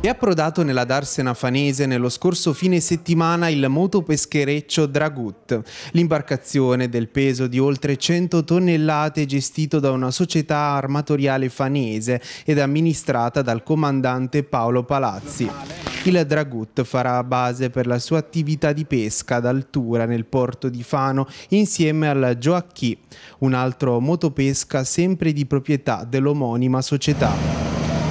è approdato nella Darsena fanese nello scorso fine settimana il motopeschereccio Dragut, l'imbarcazione del peso di oltre 100 tonnellate gestito da una società armatoriale fanese ed amministrata dal comandante Paolo Palazzi il Dragut farà base per la sua attività di pesca d'altura nel porto di Fano insieme al Joachim, un altro motopesca sempre di proprietà dell'omonima società.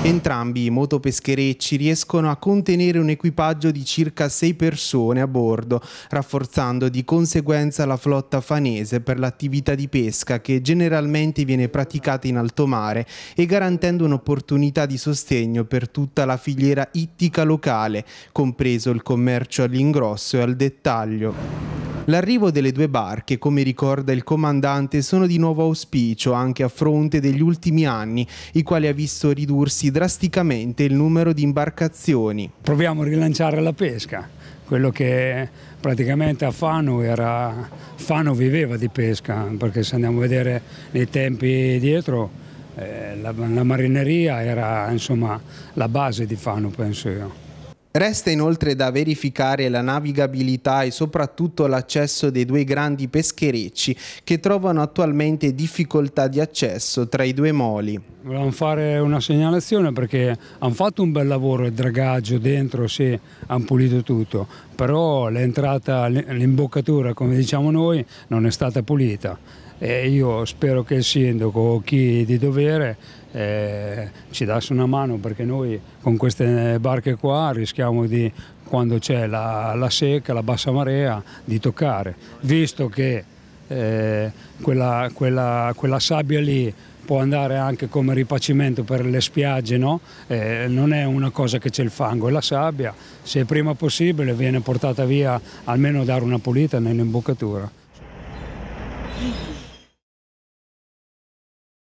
Entrambi i motopescherecci riescono a contenere un equipaggio di circa 6 persone a bordo, rafforzando di conseguenza la flotta fanese per l'attività di pesca che generalmente viene praticata in alto mare e garantendo un'opportunità di sostegno per tutta la filiera ittica locale, compreso il commercio all'ingrosso e al dettaglio. L'arrivo delle due barche, come ricorda il comandante, sono di nuovo auspicio anche a fronte degli ultimi anni, i quali ha visto ridursi drasticamente il numero di imbarcazioni. Proviamo a rilanciare la pesca, quello che praticamente a Fano era Fano viveva di pesca, perché se andiamo a vedere nei tempi dietro eh, la, la marineria era insomma la base di Fano, penso io. Resta inoltre da verificare la navigabilità e soprattutto l'accesso dei due grandi pescherecci che trovano attualmente difficoltà di accesso tra i due moli. Volevamo fare una segnalazione perché hanno fatto un bel lavoro il dragaggio dentro, sì, hanno pulito tutto, però l'entrata, l'imboccatura, come diciamo noi, non è stata pulita. E io spero che il sindaco o chi di dovere eh, ci dasse una mano perché noi con queste barche qua rischiamo di, quando c'è la, la secca, la bassa marea, di toccare, visto che eh, quella, quella, quella sabbia lì può andare anche come ripacimento per le spiagge, no? eh, non è una cosa che c'è il fango, è la sabbia, se prima possibile viene portata via almeno dare una pulita nell'imboccatura.